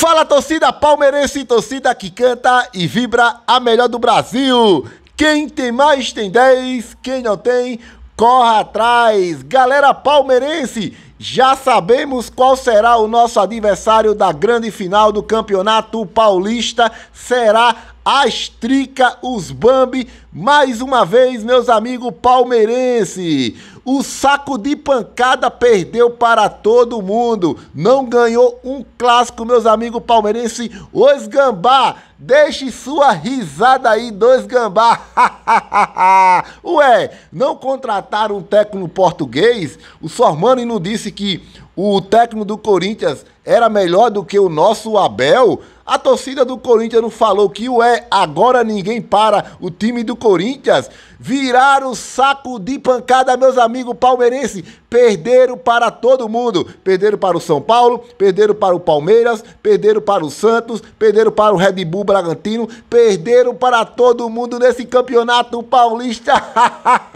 Fala torcida palmeirense, torcida que canta e vibra a melhor do Brasil. Quem tem mais tem 10, quem não tem, corra atrás. Galera palmeirense, já sabemos qual será o nosso adversário da grande final do Campeonato Paulista. Será as Trica, os Bambi, mais uma vez, meus amigos palmeirense. O saco de pancada perdeu para todo mundo. Não ganhou um clássico, meus amigos palmeirense. Os Gambá, deixe sua risada aí, dois Gambá. Ué, não contrataram um técnico português? O Sormani não disse que o técnico do Corinthians era melhor do que o nosso Abel. A torcida do Corinthians não falou que o é agora ninguém para o time do Corinthians. Viraram o saco de pancada, meus amigos palmeirenses. Perderam para todo mundo. Perderam para o São Paulo, perderam para o Palmeiras, perderam para o Santos, perderam para o Red Bull Bragantino, perderam para todo mundo nesse campeonato paulista.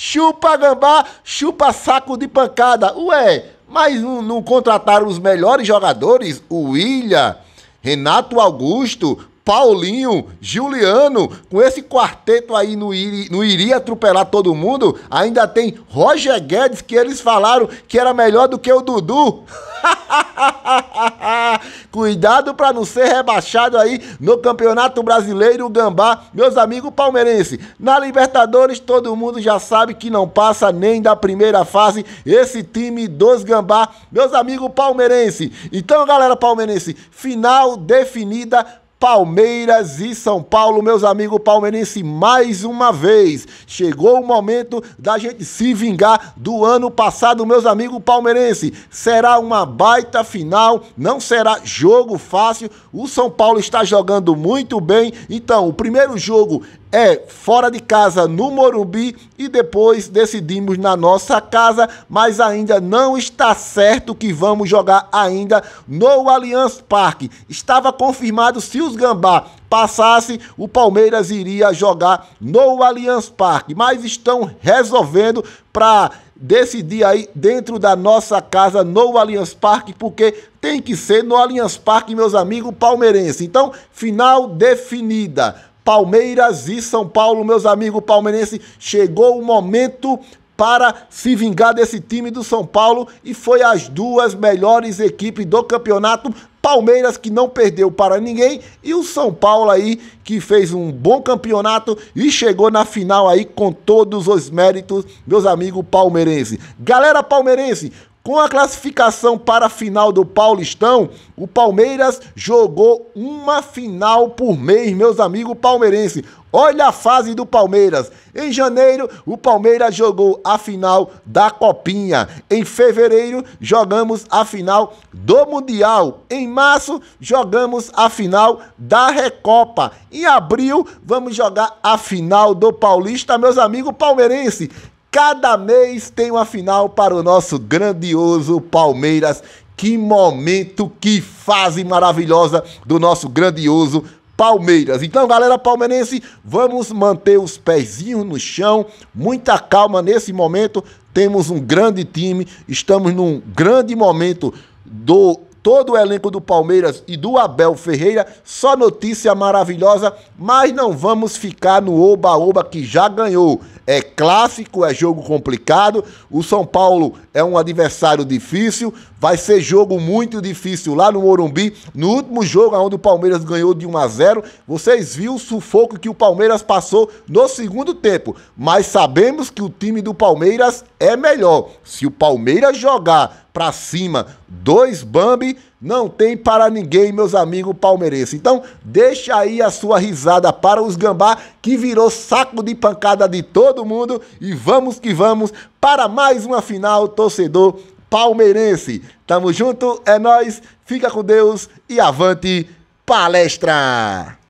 Chupa gambá, chupa saco de pancada. Ué, mas não, não contrataram os melhores jogadores? O William, Renato Augusto, Paulinho, Juliano, com esse quarteto aí não, não iria atropelar todo mundo. Ainda tem Roger Guedes, que eles falaram que era melhor do que o Dudu. Cuidado para não ser rebaixado aí no Campeonato Brasileiro Gambá, meus amigos palmeirenses. Na Libertadores, todo mundo já sabe que não passa nem da primeira fase esse time dos Gambá, meus amigos palmeirenses. Então, galera palmeirense, final definida Palmeiras e São Paulo, meus amigos palmeirenses, mais uma vez. Chegou o momento da gente se vingar do ano passado, meus amigos palmeirenses. Será uma baita final, não será jogo fácil. O São Paulo está jogando muito bem. Então, o primeiro jogo é fora de casa no Morumbi e depois decidimos na nossa casa, mas ainda não está certo que vamos jogar ainda no Allianz Parque. Estava confirmado se os Gambá passasse, o Palmeiras iria jogar no Allianz Parque, mas estão resolvendo para decidir aí dentro da nossa casa no Allianz Parque, porque tem que ser no Allianz Parque, meus amigos palmeirenses. Então, final definida. Palmeiras e São Paulo, meus amigos palmeirenses, chegou o momento para se vingar desse time do São Paulo e foi as duas melhores equipes do campeonato. Palmeiras que não perdeu para ninguém e o São Paulo aí que fez um bom campeonato e chegou na final aí com todos os méritos, meus amigos palmeirenses. Galera palmeirense, com a classificação para a final do Paulistão, o Palmeiras jogou uma final por mês, meus amigos palmeirenses. Olha a fase do Palmeiras. Em janeiro, o Palmeiras jogou a final da Copinha. Em fevereiro, jogamos a final do Mundial. Em março, jogamos a final da Recopa. Em abril, vamos jogar a final do Paulista, meus amigos palmeirenses. Cada mês tem uma final para o nosso grandioso Palmeiras. Que momento, que fase maravilhosa do nosso grandioso Palmeiras. Então, galera palmeirense, vamos manter os pezinhos no chão, muita calma nesse momento. Temos um grande time, estamos num grande momento do todo o elenco do Palmeiras e do Abel Ferreira, só notícia maravilhosa, mas não vamos ficar no oba-oba que já ganhou é clássico, é jogo complicado. O São Paulo é um adversário difícil, vai ser jogo muito difícil lá no Morumbi. No último jogo, onde o Palmeiras ganhou de 1 a 0, vocês viram o sufoco que o Palmeiras passou no segundo tempo. Mas sabemos que o time do Palmeiras é melhor. Se o Palmeiras jogar para cima dois Bambi, não tem para ninguém, meus amigos palmeirenses. Então, deixa aí a sua risada para os gambá, que virou saco de pancada de todo mundo. E vamos que vamos para mais uma final, torcedor palmeirense. Tamo junto, é nós. Fica com Deus e avante palestra!